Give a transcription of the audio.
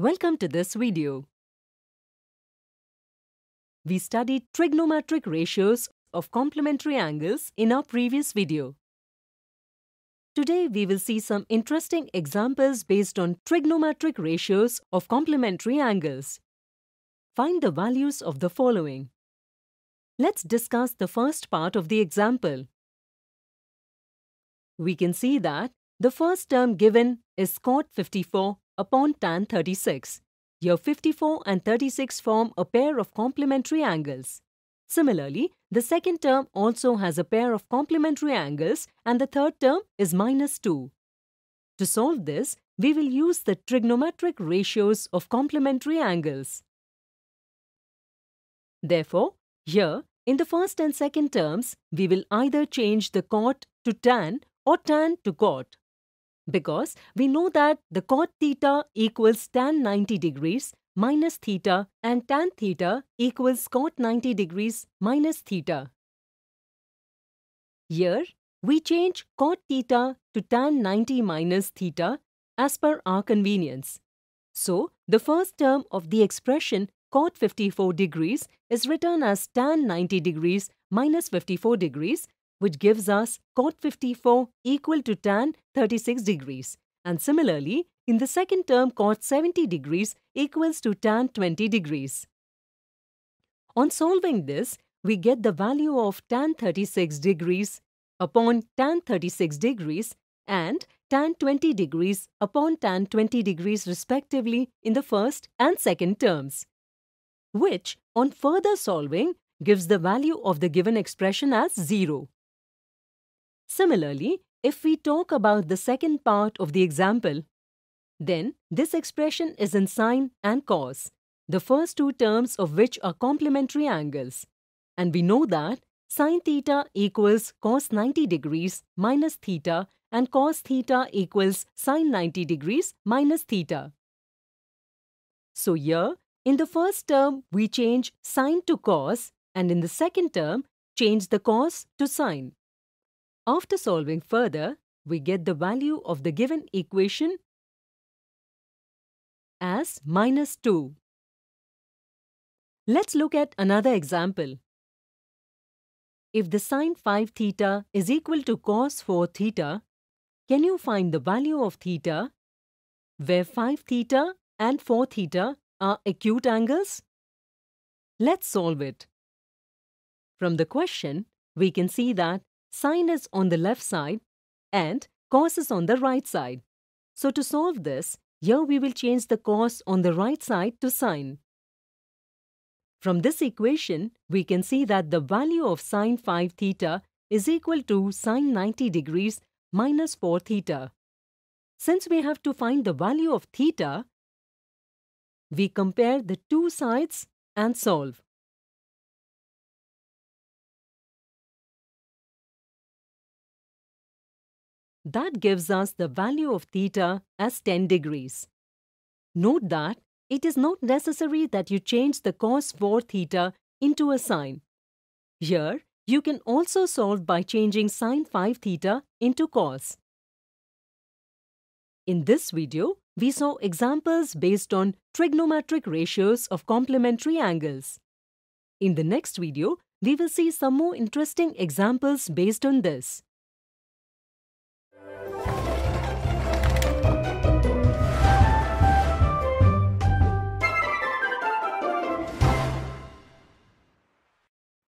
Welcome to this video. We studied trigonometric ratios of complementary angles in our previous video. Today we will see some interesting examples based on trigonometric ratios of complementary angles. Find the values of the following. Let's discuss the first part of the example. We can see that the first term given is cot 54 upon tan 36. your 54 and 36 form a pair of complementary angles. Similarly, the second term also has a pair of complementary angles and the third term is minus 2. To solve this, we will use the trigonometric ratios of complementary angles. Therefore, here, in the first and second terms, we will either change the cot to tan or tan to cot because we know that the cot theta equals tan 90 degrees minus theta and tan theta equals cot 90 degrees minus theta. Here, we change cot theta to tan 90 minus theta as per our convenience. So, the first term of the expression cot 54 degrees is written as tan 90 degrees minus 54 degrees which gives us cot 54 equal to tan 36 degrees. And similarly, in the second term, cot 70 degrees equals to tan 20 degrees. On solving this, we get the value of tan 36 degrees upon tan 36 degrees and tan 20 degrees upon tan 20 degrees respectively in the first and second terms, which on further solving gives the value of the given expression as 0. Similarly, if we talk about the second part of the example, then this expression is in sine and cos, the first two terms of which are complementary angles. And we know that sine theta equals cos 90 degrees minus theta and cos theta equals sine 90 degrees minus theta. So here, in the first term, we change sine to cos and in the second term, change the cos to sine. After solving further, we get the value of the given equation as minus 2. Let's look at another example. If the sine 5 theta is equal to cos 4 theta, can you find the value of theta where 5 theta and 4 theta are acute angles? Let's solve it. From the question, we can see that Sine is on the left side and cos is on the right side. So to solve this, here we will change the cos on the right side to sine. From this equation, we can see that the value of sine 5 theta is equal to sine 90 degrees minus 4 theta. Since we have to find the value of theta, we compare the two sides and solve. That gives us the value of theta as 10 degrees. Note that it is not necessary that you change the cos 4 theta into a sine. Here, you can also solve by changing sine 5 theta into cos. In this video, we saw examples based on trigonometric ratios of complementary angles. In the next video, we will see some more interesting examples based on this.